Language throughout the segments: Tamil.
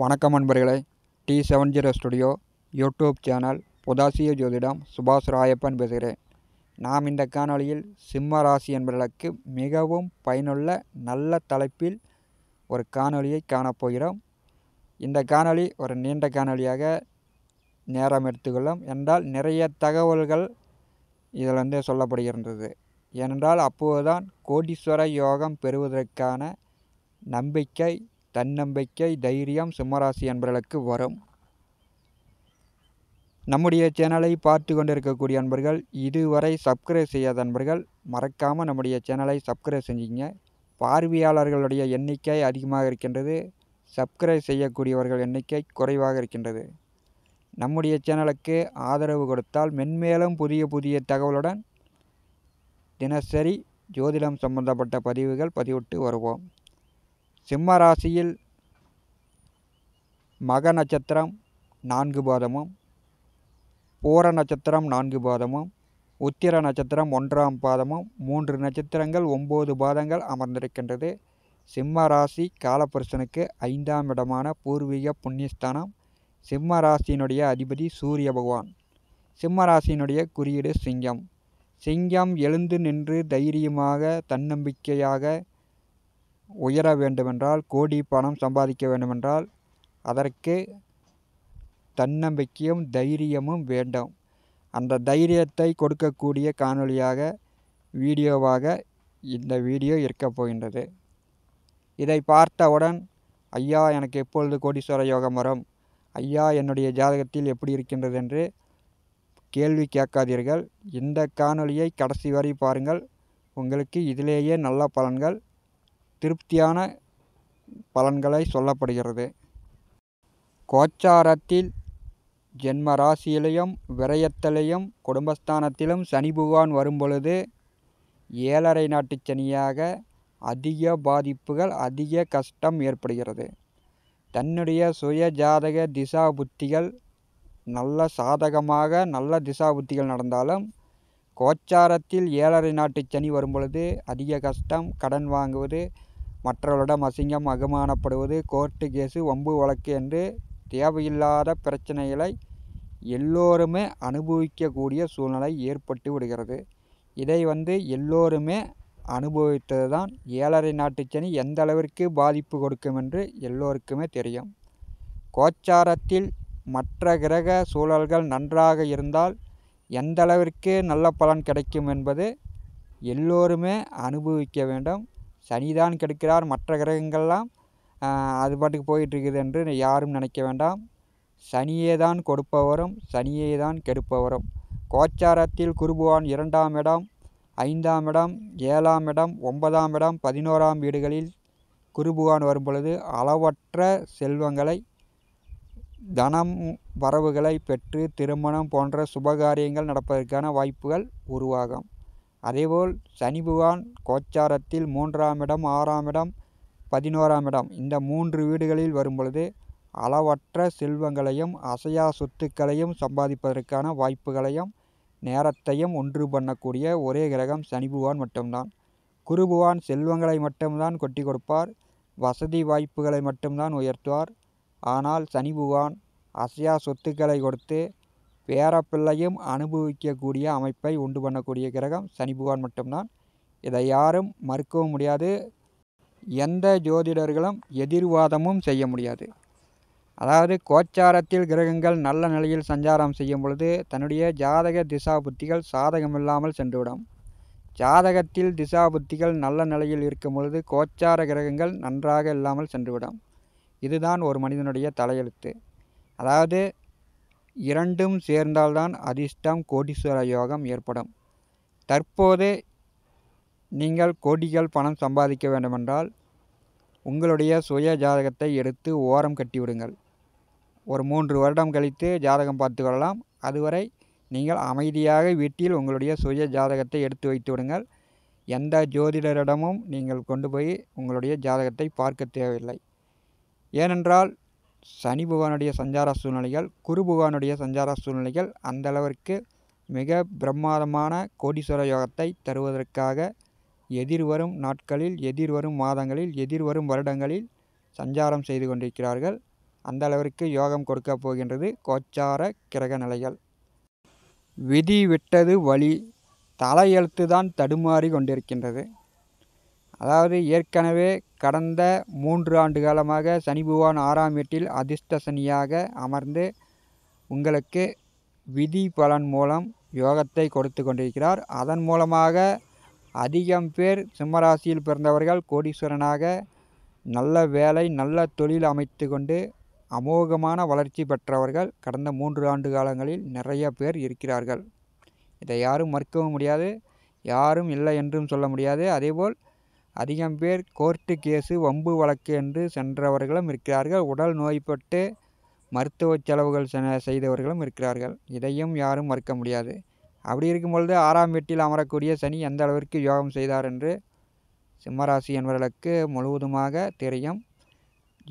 வணக்கம் நண்பர்களே T seven zero studio YouTube channel புதாசிய ஜோதிடம் சுபாஷ் ராயப்பன் பேசுகிறேன் நாம் இந்த காணொலியில் சிம்ம ராசி என்பவர்களுக்கு மிகவும் பயனுள்ள நல்ல தலைப்பில் ஒரு காணொலியை காணப்போகிறோம் இந்த காணொலி ஒரு நீண்ட காணொலியாக நேரம் எடுத்துக்கொள்ளும் என்றால் நிறைய தகவல்கள் இதில் வந்து சொல்லப்படுகின்றது ஏனென்றால் அப்போதுதான் கோடீஸ்வர யோகம் பெறுவதற்கான நம்பிக்கை தன்னம்பிக்கை தைரியம் சிம்மராசி அன்பர்களுக்கு வரும் நம்முடைய சேனலை பார்த்து கொண்டிருக்கக்கூடிய அன்பர்கள் இதுவரை சப்ஸ்கிரைப் செய்யாத அன்பர்கள் மறக்காமல் நம்முடைய சேனலை சப்ஸ்கிரைப் செஞ்சுங்க பார்வையாளர்களுடைய எண்ணிக்கை அதிகமாக இருக்கின்றது சப்ஸ்கிரைப் செய்யக்கூடியவர்கள் எண்ணிக்கை குறைவாக இருக்கின்றது நம்முடைய சேனலுக்கு ஆதரவு கொடுத்தால் மென்மேலும் புதிய புதிய தகவலுடன் தினசரி ஜோதிடம் சம்பந்தப்பட்ட பதிவுகள் பதிவிட்டு வருவோம் சிம்ம ராசியில் மக நட்சத்திரம் நான்கு பாதமும் பூர நட்சத்திரம் நான்கு பாதமும் உத்திர நட்சத்திரம் ஒன்றாம் பாதமும் மூன்று நட்சத்திரங்கள் ஒம்பது பாதங்கள் அமர்ந்திருக்கின்றது சிம்ம ராசி காலபுருஷனுக்கு ஐந்தாம் இடமான பூர்வீக புண்ணியஸ்தானம் சிம்ம ராசியினுடைய அதிபதி சூரிய பகவான் சிம்ம ராசியினுடைய குறியீடு சிங்கம் சிங்கம் எழுந்து நின்று தைரியமாக தன்னம்பிக்கையாக உயர வேண்டுமென்றால் கோடி பணம் சம்பாதிக்க வேண்டுமென்றால் அதற்கு தன்னம்பிக்கையும் தைரியமும் வேண்டும் அந்த தைரியத்தை கொடுக்கக்கூடிய காணொளியாக வீடியோவாக இந்த வீடியோ இருக்கப் போகின்றது இதை பார்த்தவுடன் ஐயா எனக்கு எப்பொழுது கோடீஸ்வர யோகம் வரும் ஐயா என்னுடைய ஜாதகத்தில் எப்படி இருக்கின்றது என்று கேள்வி கேட்காதீர்கள் இந்த காணொளியை கடைசி வரை பாருங்கள் உங்களுக்கு இதிலேயே நல்ல பலன்கள் திருப்தியான பலன்களை சொல்லப்படுகிறது கோச்சாரத்தில் ஜென்ம ராசியிலையும் விரயத்திலையும் குடும்பஸ்தானத்திலும் சனி பகவான் வரும்பொழுது ஏழரை நாட்டு சனியாக அதிக பாதிப்புகள் அதிக கஷ்டம் ஏற்படுகிறது தன்னுடைய சுய ஜாதக திசா புத்திகள் நல்ல சாதகமாக நல்ல திசா புத்திகள் நடந்தாலும் கோச்சாரத்தில் ஏழரை நாட்டு சனி வரும்பொழுது அதிக கஷ்டம் கடன் வாங்குவது மற்றவர்களிடம் அசிங்கம் அகமானப்படுவது கோர்ட்டு கேஸு வம்பு வழக்கு என்று தேவையில்லாத பிரச்சனைகளை எல்லோருமே அனுபவிக்கக்கூடிய சூழ்நிலை ஏற்பட்டு விடுகிறது இதை வந்து எல்லோருமே அனுபவித்தது தான் ஏழரை நாட்டு சனி எந்த அளவிற்கு பாதிப்பு கொடுக்கும் என்று எல்லோருக்குமே தெரியும் கோச்சாரத்தில் மற்ற கிரக சூழல்கள் நன்றாக இருந்தால் எந்த அளவிற்கு நல்ல பலன் கிடைக்கும் என்பது எல்லோருமே அனுபவிக்க வேண்டும் சனிதான் கெடுக்கிறார் மற்ற கிரகங்கள்லாம் அது பாட்டுக்கு போயிட்டுருக்குது என்று யாரும் நினைக்க வேண்டாம் சனியே தான் கொடுப்பவரும் சனியே தான் கெடுப்பவரும் கோச்சாரத்தில் குருபுவான் இரண்டாம் இடம் ஐந்தாம் இடம் ஏழாம் இடம் ஒன்பதாம் இடம் பதினோராம் வீடுகளில் குருபுவான் வரும் பொழுது அளவற்ற செல்வங்களை தனம் வரவுகளை பெற்று திருமணம் போன்ற சுபகாரியங்கள் நடப்பதற்கான வாய்ப்புகள் உருவாகும் அதேபோல் சனி புகான் கோச்சாரத்தில் மூன்றாம் இடம் ஆறாம் இடம் பதினோராம் இடம் இந்த மூன்று வீடுகளில் வரும் பொழுது அளவற்ற செல்வங்களையும் அசையா சொத்துக்களையும் சம்பாதிப்பதற்கான வாய்ப்புகளையும் நேரத்தையும் ஒன்று பண்ணக்கூடிய ஒரே கிரகம் சனி மட்டும்தான் குரு செல்வங்களை மட்டும்தான் கொட்டி கொடுப்பார் வசதி வாய்ப்புகளை மட்டும்தான் உயர்த்துவார் ஆனால் சனி அசையா சொத்துக்களை கொடுத்து பேரப்பிள்ளையும் அனுபவிக்கக்கூடிய அமைப்பை உண்டு பண்ணக்கூடிய கிரகம் சனி பகவான் மட்டும்தான் இதை யாரும் மறுக்கவும் முடியாது எந்த ஜோதிடர்களும் எதிர்வாதமும் செய்ய முடியாது அதாவது கோச்சாரத்தில் கிரகங்கள் நல்ல நிலையில் சஞ்சாரம் செய்யும் பொழுது தன்னுடைய ஜாதக திசா புத்திகள் சாதகமில்லாமல் சென்றுவிடும் ஜாதகத்தில் திசா புத்திகள் நல்ல நிலையில் இருக்கும் பொழுது கோச்சார கிரகங்கள் நன்றாக இல்லாமல் சென்றுவிடும் இதுதான் ஒரு மனிதனுடைய தலையெழுத்து அதாவது இரண்டும் சேர்ந்தால்தான் அதிர்ஷ்டம் கோடீஸ்வர யோகம் ஏற்படும் தற்போது நீங்கள் கோடிகள் பணம் சம்பாதிக்க வேண்டுமென்றால் உங்களுடைய சுய ஜாதகத்தை எடுத்து ஓரம் கட்டிவிடுங்கள் ஒரு மூன்று வருடம் கழித்து ஜாதகம் பார்த்து கொள்ளலாம் அதுவரை நீங்கள் அமைதியாக வீட்டில் உங்களுடைய சுய ஜாதகத்தை எடுத்து வைத்து விடுங்கள் எந்த ஜோதிடரிடமும் நீங்கள் கொண்டு போய் உங்களுடைய ஜாதகத்தை பார்க்க தேவையில்லை ஏனென்றால் சனி பகவானுடைய சஞ்சார சூழ்நிலைகள் குரு பகவானுடைய சஞ்சார சூழ்நிலைகள் அந்தளவிற்கு மிக பிரம்மாதமான கோடீஸ்வர யோகத்தை தருவதற்காக எதிர்வரும் நாட்களில் எதிர்வரும் மாதங்களில் எதிர்வரும் வருடங்களில் சஞ்சாரம் செய்து கொண்டிருக்கிறார்கள் அந்த அளவிற்கு யோகம் கொடுக்க போகின்றது கோச்சார கிரக நிலைகள் விதி விட்டது வழி தலையெழுத்து தான் தடுமாறி கொண்டிருக்கின்றது அதாவது ஏற்கனவே கடந்த மூன்று ஆண்டு காலமாக சனி பகவான் ஆறாம் வீட்டில் அதிர்ஷ்ட சனியாக அமர்ந்து உங்களுக்கு விதி பலன் மூலம் யோகத்தை கொடுத்து கொண்டிருக்கிறார் அதன் மூலமாக அதிகம் பேர் சிம்மராசியில் பிறந்தவர்கள் கோடீஸ்வரனாக நல்ல வேலை நல்ல தொழில் அமைத்து கொண்டு அமோகமான வளர்ச்சி பெற்றவர்கள் கடந்த மூன்று ஆண்டு காலங்களில் நிறைய பேர் இருக்கிறார்கள் இதை யாரும் மறுக்கவும் முடியாது யாரும் இல்லை என்றும் சொல்ல முடியாது அதேபோல் அதிகம் பேர் கோர்ட்டு கேஸு வம்பு வழக்கு என்று சென்றவர்களும் இருக்கிறார்கள் உடல் நோய்பட்டு மருத்துவ செலவுகள் செ செய்தவர்களும் இருக்கிறார்கள் இதையும் யாரும் மறுக்க முடியாது அப்படி இருக்கும் பொழுது ஆறாம் வீட்டில் அமரக்கூடிய சனி எந்த அளவிற்கு யோகம் செய்தார் என்று சிம்மராசி என்பவர்களுக்கு முழுவதுமாக தெரியும்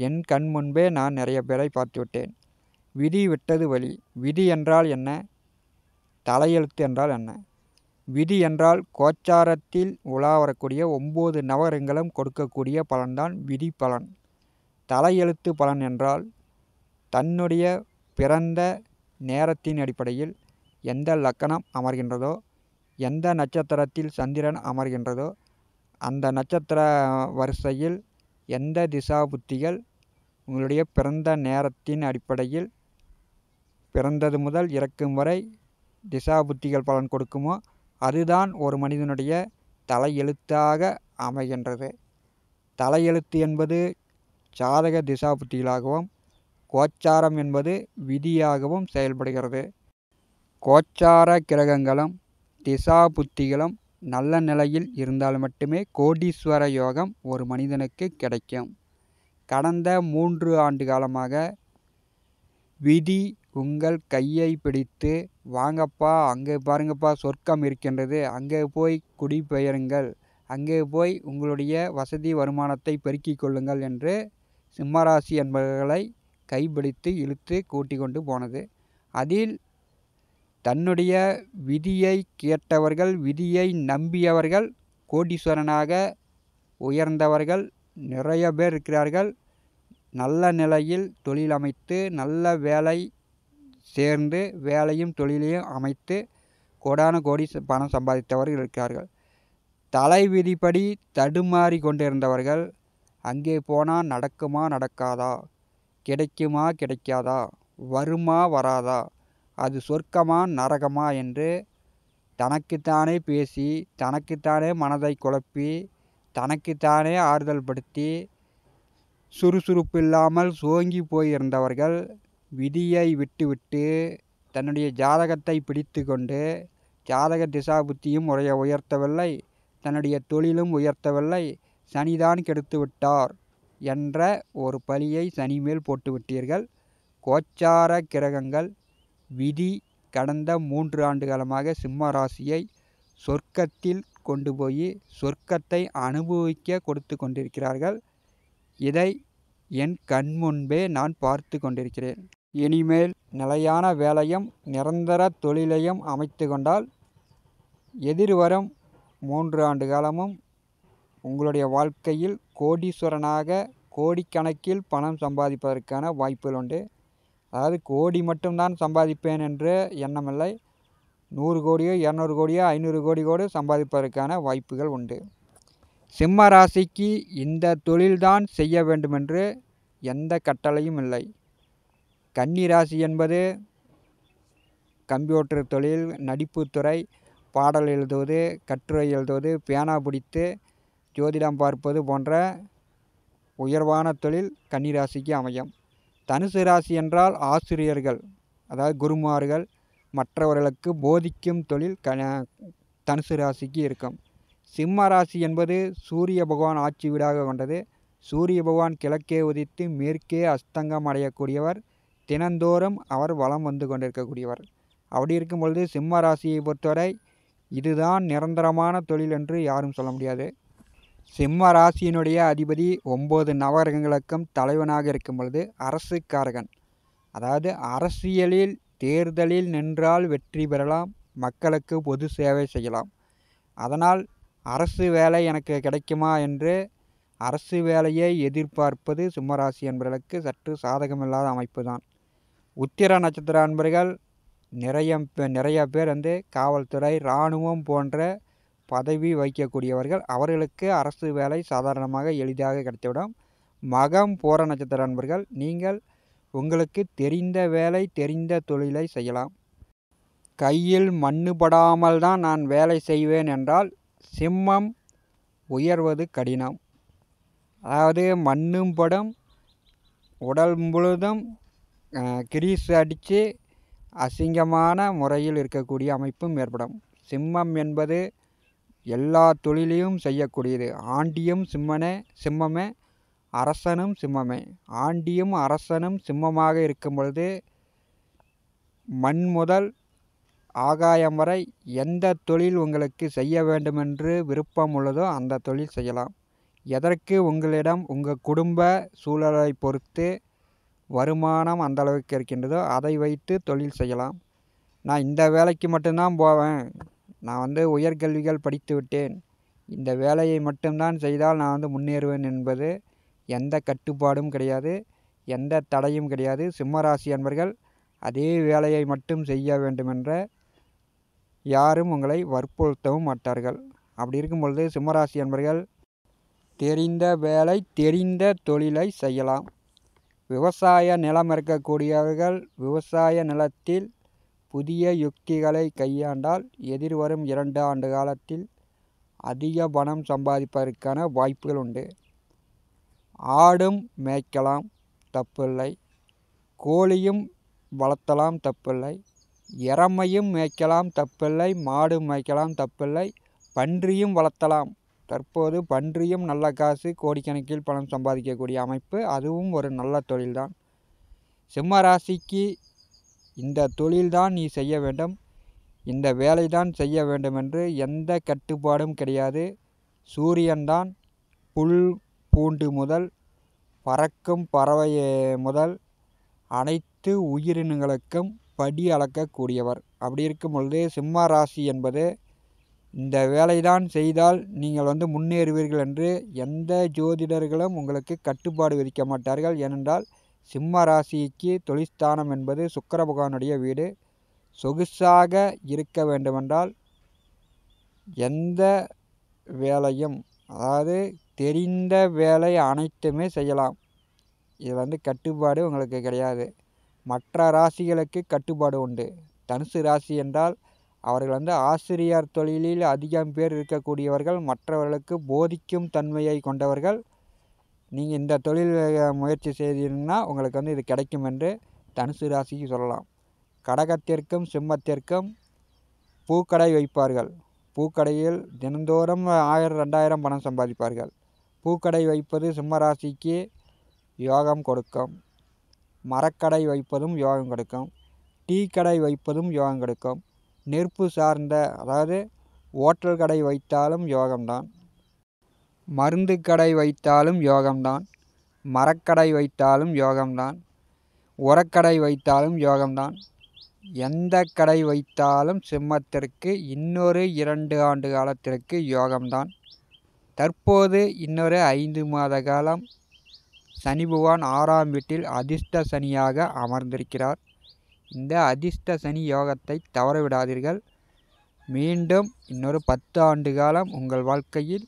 என் கண் முன்பே நான் நிறைய பேரை பார்த்துவிட்டேன் விதி விட்டது வழி விதி என்றால் என்ன தலையெழுத்து என்றால் என்ன விதி என்றால் கோச்சாரத்தில் உலா வரக்கூடிய ஒம்பது நவரங்களும் கொடுக்கக்கூடிய பலன்தான் விதி பலன் தலையெழுத்து பலன் என்றால் தன்னுடைய பிறந்த நேரத்தின் அடிப்படையில் எந்த லக்கணம் அமர்கின்றதோ எந்த நட்சத்திரத்தில் சந்திரன் அமர்கின்றதோ அந்த நட்சத்திர வரிசையில் எந்த திசா புத்திகள் உங்களுடைய பிறந்த நேரத்தின் அடிப்படையில் பிறந்தது முதல் இறக்கும் வரை திசா புத்திகள் பலன் கொடுக்குமோ அதுதான் ஒரு மனிதனுடைய தலையெழுத்தாக அமைகின்றது தலையெழுத்து என்பது சாதக திசாபுத்திகளாகவும் கோச்சாரம் என்பது விதியாகவும் செயல்படுகிறது கோச்சார கிரகங்களும் திசா புத்திகளும் நல்ல நிலையில் இருந்தால் மட்டுமே கோடீஸ்வர யோகம் ஒரு மனிதனுக்கு கிடைக்கும் கடந்த மூன்று ஆண்டு காலமாக விதி உங்கள் கையை பிடித்து வாங்கப்பா அங்கே பாருங்கப்பா சொர்க்கம் இருக்கின்றது அங்கே போய் குடிபெயருங்கள் அங்கே போய் உங்களுடைய வசதி வருமானத்தை பெருக்கிக் கொள்ளுங்கள் என்று சிம்மராசி என்பவர்களை கைப்பிடித்து இழுத்து கூட்டி கொண்டு போனது அதில் தன்னுடைய விதியை கேட்டவர்கள் விதியை நம்பியவர்கள் கோடீஸ்வரனாக உயர்ந்தவர்கள் நிறைய பேர் இருக்கிறார்கள் நல்ல நிலையில் தொழில் அமைத்து நல்ல வேலை சேர்ந்து வேலையும் தொழிலையும் அமைத்து கோடான கோடி பணம் சம்பாதித்தவர்கள் இருக்கிறார்கள் தலை விதிப்படி தடுமாறி கொண்டிருந்தவர்கள் அங்கே போனால் நடக்குமா நடக்காதா கிடைக்குமா கிடைக்காதா வருமா வராதா அது சொர்க்கமா நரகமா என்று தனக்குத்தானே பேசி தனக்குத்தானே மனதை குழப்பி தனக்குத்தானே ஆறுதல் படுத்தி சுறுசுறுப்பு இல்லாமல் சோங்கி போயிருந்தவர்கள் விதியை விட்டுவிட்டு தன்னுடைய ஜாதகத்தை பிடித்து கொண்டு ஜாதக திசா புத்தியும் உரைய உயர்த்தவில்லை தன்னுடைய தொழிலும் உயர்த்தவில்லை சனிதான் கெடுத்து விட்டார் என்ற ஒரு பழியை சனி மேல் போட்டுவிட்டீர்கள் கோச்சார கிரகங்கள் விதி கடந்த மூன்று ஆண்டு காலமாக சிம்ம ராசியை சொர்க்கத்தில் கொண்டு போய் சொர்க்கத்தை அனுபவிக்க கொடுத்து கொண்டிருக்கிறார்கள் இதை என் கண் முன்பே நான் பார்த்து கொண்டிருக்கிறேன் இனிமேல் நிலையான வேலையும் நிரந்தர தொழிலையும் அமைத்து கொண்டால் எதிர்வரும் மூன்று ஆண்டு காலமும் உங்களுடைய வாழ்க்கையில் கோடீஸ்வரனாக கோடிக்கணக்கில் பணம் சம்பாதிப்பதற்கான வாய்ப்புகள் உண்டு அதாவது கோடி மட்டும்தான் சம்பாதிப்பேன் என்று எண்ணமில்லை நூறு கோடியோ இரநூறு கோடியோ ஐநூறு கோடி கூட சம்பாதிப்பதற்கான வாய்ப்புகள் உண்டு சிம்ம ராசிக்கு இந்த தொழில்தான் செய்ய வேண்டுமென்று எந்த கட்டளையும் இல்லை கன்னிராசி என்பது கம்ப்யூட்டர் தொழில் நடிப்புத்துறை பாடல் எழுதுவது கட்டுரை எழுதுவது பேனா பிடித்து ஜோதிடம் பார்ப்பது போன்ற உயர்வான தொழில் கன்னிராசிக்கு அமையும் தனுசு ராசி என்றால் ஆசிரியர்கள் அதாவது குருமார்கள் மற்றவர்களுக்கு போதிக்கும் தொழில் க தனுசு ராசிக்கு இருக்கும் சிம்ம ராசி என்பது சூரிய பகவான் ஆட்சி வீடாக கொண்டது சூரிய பகவான் கிழக்கே உதித்து மேற்கே அஸ்தங்கம் அடையக்கூடியவர் தினந்தோறும் அவர் வலம் வந்து கொண்டிருக்கக்கூடியவர் அப்படி இருக்கும் பொழுது சிம்ம ராசியை பொறுத்தவரை இதுதான் நிரந்தரமான தொழில் என்று யாரும் சொல்ல முடியாது சிம்ம ராசியினுடைய அதிபதி ஒம்பது நவகிரகங்களுக்கும் தலைவனாக இருக்கும் பொழுது அரசுக்காரகன் அதாவது அரசியலில் தேர்தலில் நின்றால் வெற்றி பெறலாம் மக்களுக்கு பொது சேவை செய்யலாம் அதனால் அரசு வேலை எனக்கு கிடைக்குமா என்று அரசு வேலையை எதிர்பார்ப்பது சிம்மராசி என்பவர்களுக்கு சற்று சாதகமில்லாத அமைப்பு தான் உத்திர நட்சத்திர அன்பர்கள் நிறைய நிறைய பேர் வந்து காவல்துறை இராணுவம் போன்ற பதவி வைக்கக்கூடியவர்கள் அவர்களுக்கு அரசு வேலை சாதாரணமாக எளிதாக கிடைத்துவிடும் மகம் போகிற நட்சத்திர அன்பர்கள் நீங்கள் உங்களுக்கு தெரிந்த வேலை தெரிந்த தொழிலை செய்யலாம் கையில் மண்ணு படாமல் தான் நான் வேலை செய்வேன் என்றால் சிம்மம் உயர்வது கடினம் அதாவது மண்ணும் படம் உடல் முழுதும் கிரீஸ் அடித்து அசிங்கமான முறையில் இருக்கக்கூடிய அமைப்பும் ஏற்படும் சிம்மம் என்பது எல்லா தொழிலையும் செய்யக்கூடியது ஆண்டியும் சிம்மனே சிம்மமே அரசனும் சிம்மமே ஆண்டியும் அரசனும் சிம்மமாக இருக்கும் பொழுது மண் முதல் ஆகாயம் வரை எந்த தொழில் உங்களுக்கு செய்ய வேண்டுமென்று விருப்பம் உள்ளதோ அந்த தொழில் செய்யலாம் எதற்கு உங்களிடம் உங்கள் குடும்ப சூழலை பொறுத்து வருமானம் அந்தளவுக்கு இருக்கின்றதோ அதை வைத்து தொழில் செய்யலாம் நான் இந்த வேலைக்கு மட்டும்தான் போவேன் நான் வந்து உயர்கல்விகள் படித்து விட்டேன் இந்த வேலையை மட்டும்தான் செய்தால் நான் வந்து முன்னேறுவேன் என்பது எந்த கட்டுப்பாடும் கிடையாது எந்த தடையும் கிடையாது சிம்மராசி அன்பர்கள் அதே வேலையை மட்டும் செய்ய வேண்டுமென்ற யாரும் உங்களை வற்புறுத்தவும் மாட்டார்கள் அப்படி இருக்கும் பொழுது சிம்மராசி அன்பர்கள் தெரிந்த வேலை தெரிந்த தொழிலை செய்யலாம் விவசாய நிலம் இருக்கக்கூடியவர்கள் விவசாய நிலத்தில் புதிய யுக்திகளை கையாண்டால் எதிர்வரும் இரண்டு ஆண்டு காலத்தில் அதிக பணம் சம்பாதிப்பதற்கான வாய்ப்புகள் உண்டு ஆடும் மேய்க்கலாம் தப்பில்லை கோழியும் வளர்த்தலாம் தப்பில்லை இறமையும் மேய்க்கலாம் தப்பில்லை மாடும் மேய்க்கலாம் தப்பில்லை பன்றியும் வளர்த்தலாம் தற்போது பன்றியும் நல்ல காசு கோடிக்கணக்கில் பணம் சம்பாதிக்கக்கூடிய அமைப்பு அதுவும் ஒரு நல்ல தொழில்தான் சிம்ம ராசிக்கு இந்த தொழில்தான் நீ செய்ய வேண்டும் இந்த வேலை தான் செய்ய வேண்டும் என்று எந்த கட்டுப்பாடும் கிடையாது சூரியன்தான் புல் பூண்டு முதல் பறக்கும் பறவை முதல் அனைத்து உயிரினங்களுக்கும் படி அளக்கக்கூடியவர் அப்படி இருக்கும் பொழுது சிம்ம ராசி என்பது இந்த வேலை தான் செய்தால் நீங்கள் வந்து முன்னேறுவீர்கள் என்று எந்த ஜோதிடர்களும் உங்களுக்கு கட்டுப்பாடு விதிக்க மாட்டார்கள் ஏனென்றால் சிம்ம ராசிக்கு தொழிற்ஸ்தானம் என்பது சுக்கர பகவானுடைய வீடு சொகுசாக இருக்க வேண்டுமென்றால் எந்த வேலையும் அதாவது தெரிந்த வேலை அனைத்துமே செய்யலாம் இது வந்து கட்டுப்பாடு உங்களுக்கு கிடையாது மற்ற ராசிகளுக்கு கட்டுப்பாடு உண்டு தனுசு ராசி என்றால் அவர்கள் வந்து ஆசிரியர் தொழிலில் அதிகம் பேர் இருக்கக்கூடியவர்கள் மற்றவர்களுக்கு போதிக்கும் தன்மையை கொண்டவர்கள் நீங்கள் இந்த தொழில் முயற்சி செய்தீங்கன்னா உங்களுக்கு வந்து இது கிடைக்கும் என்று தனுசு ராசிக்கு சொல்லலாம் கடகத்திற்கும் சிம்மத்திற்கும் பூக்கடை வைப்பார்கள் பூக்கடையில் தினந்தோறும் ஆயிரம் ரெண்டாயிரம் பணம் சம்பாதிப்பார்கள் பூக்கடை வைப்பது சிம்மராசிக்கு யோகம் கொடுக்கும் மரக்கடை வைப்பதும் யோகம் கொடுக்கும் டீ கடை வைப்பதும் யோகம் கொடுக்கும் நெருப்பு சார்ந்த அதாவது ஓட்டல் கடை வைத்தாலும் யோகம்தான் மருந்து கடை வைத்தாலும் யோகம்தான் மரக்கடை வைத்தாலும் யோகம்தான் உரக்கடை வைத்தாலும் யோகம்தான் எந்த கடை வைத்தாலும் சிம்மத்திற்கு இன்னொரு இரண்டு ஆண்டு காலத்திற்கு யோகம்தான் தற்போது இன்னொரு ஐந்து மாத காலம் சனி பகவான் ஆறாம் வீட்டில் அதிர்ஷ்ட சனியாக அமர்ந்திருக்கிறார் இந்த அதிர்ஷ்ட சனி யோகத்தை தவறவிடாதீர்கள் மீண்டும் இன்னொரு பத்து ஆண்டு காலம் உங்கள் வாழ்க்கையில்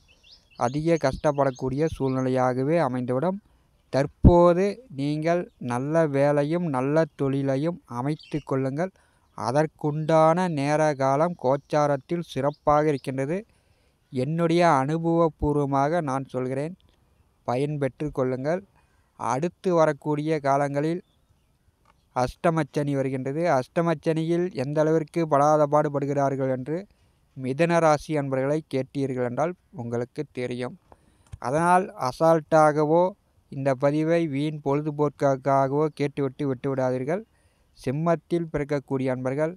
அதிக கஷ்டப்படக்கூடிய சூழ்நிலையாகவே அமைந்துவிடும் தற்போது நீங்கள் நல்ல வேலையும் நல்ல தொழிலையும் அமைத்து கொள்ளுங்கள் அதற்குண்டான நேர காலம் கோச்சாரத்தில் சிறப்பாக இருக்கின்றது என்னுடைய அனுபவபூர்வமாக நான் சொல்கிறேன் பயன்பெற்று கொள்ளுங்கள் அடுத்து வரக்கூடிய காலங்களில் அஷ்டமச்சனி வருகின்றது அஷ்டமச்சனியில் எந்த அளவிற்கு படாத பாடுபடுகிறார்கள் என்று மிதன ராசி அன்பர்களை கேட்டீர்கள் என்றால் உங்களுக்கு தெரியும் அதனால் அசால்ட்டாகவோ இந்த பதிவை வீண் பொழுதுபோக்காகவோ கேட்டுவிட்டு விட்டுவிடாதீர்கள் சிம்மத்தில் பிறக்கக்கூடிய அன்பர்கள்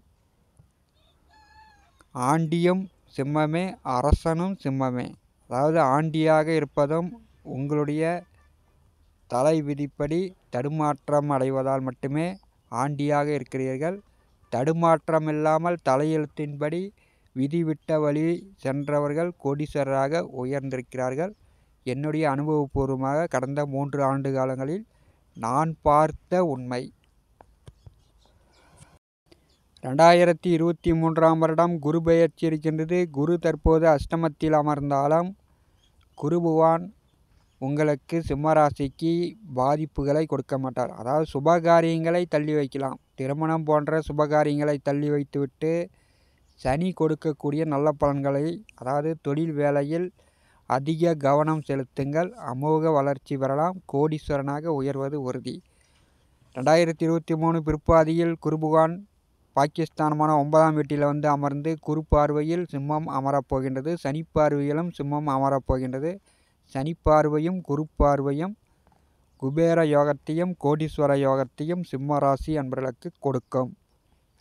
ஆண்டியும் சிம்மமே அரசனும் சிம்மமே அதாவது ஆண்டியாக இருப்பதும் உங்களுடைய தலை விதிப்படி தடுமாற்றம் அடைவதால் மட்டுமே ஆண்டியாக இருக்கிறீர்கள் தடுமாற்றமில்லாமல் தலையெழுத்தின்படி விதிவிட்ட வழி சென்றவர்கள் கோடீஸ்வரராக உயர்ந்திருக்கிறார்கள் என்னுடைய அனுபவபூர்வமாக கடந்த மூன்று ஆண்டு காலங்களில் நான் பார்த்த உண்மை ரெண்டாயிரத்தி இருபத்தி மூன்றாம் வருடம் குரு பெயர்ச்சி இருக்கின்றது குரு தற்போது அஷ்டமத்தில் அமர்ந்தாலும் குருபுவான் உங்களுக்கு சிம்மராசிக்கு பாதிப்புகளை கொடுக்க மாட்டார் அதாவது சுபகாரியங்களை தள்ளி வைக்கலாம் திருமணம் போன்ற சுபகாரியங்களை தள்ளி வைத்துவிட்டு சனி கொடுக்கக்கூடிய நல்ல பலன்களை அதாவது தொழில் வேலையில் அதிக கவனம் செலுத்துங்கள் அமோக வளர்ச்சி பெறலாம் கோடீஸ்வரனாக உயர்வது உறுதி ரெண்டாயிரத்தி இருபத்தி மூணு பிற்பாதியில் குருபுகான் பாகிஸ்தானமான ஒன்பதாம் வீட்டில் வந்து அமர்ந்து குரு பார்வையில் சிம்மம் அமரப்போகின்றது சனி பார்வையிலும் சிம்மம் அமரப்போகின்றது சனிப்பார்வையும் குருப்பார்வையும் குபேர யோகத்தையும் கோடீஸ்வர யோகத்தையும் சிம்மராசி அன்பர்களுக்கு கொடுக்கும்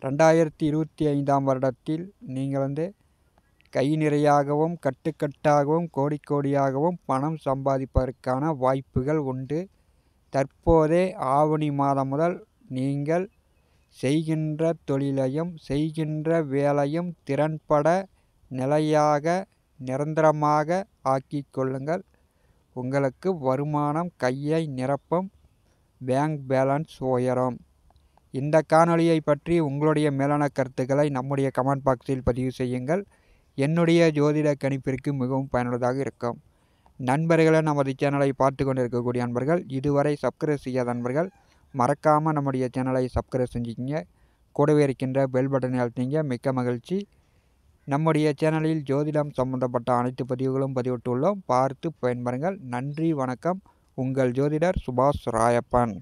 ரெண்டாயிரத்தி இருபத்தி ஐந்தாம் வருடத்தில் நீங்கள் வந்து கை நிறையாகவும் கட்டுக்கட்டாகவும் கோடி கோடியாகவும் பணம் சம்பாதிப்பதற்கான வாய்ப்புகள் உண்டு தற்போதே ஆவணி மாதம் முதல் நீங்கள் செய்கின்ற தொழிலையும் செய்கின்ற வேலையும் திறன்பட நிலையாக நிரந்தரமாக ஆக்கி கொள்ளுங்கள் உங்களுக்கு வருமானம் கையை நிரப்பும் பேங்க் பேலன்ஸ் உயரும் இந்த காணொலியை பற்றி உங்களுடைய மேலான கருத்துக்களை நம்முடைய கமெண்ட் பாக்ஸில் பதிவு செய்யுங்கள் என்னுடைய ஜோதிட கணிப்பிற்கு மிகவும் பயனுள்ளதாக இருக்கும் நண்பர்களை நமது சேனலை பார்த்து கொண்டிருக்கக்கூடிய நண்பர்கள் இதுவரை சப்ஸ்கிரைப் செய்யாத நண்பர்கள் மறக்காமல் நம்முடைய சேனலை சப்ஸ்கிரைப் செஞ்சுக்கிங்க கூடவே இருக்கின்ற பெல் பட்டனை அழுத்திங்க மிக்க மகிழ்ச்சி நம்முடைய சேனலில் ஜோதிடம் சம்பந்தப்பட்ட அனைத்து பதிவுகளும் பதிவிட்டுள்ளோம் பார்த்து பயன்பெறுங்கள் நன்றி வணக்கம் உங்கள் ஜோதிடர் சுபாஷ் ராயப்பன்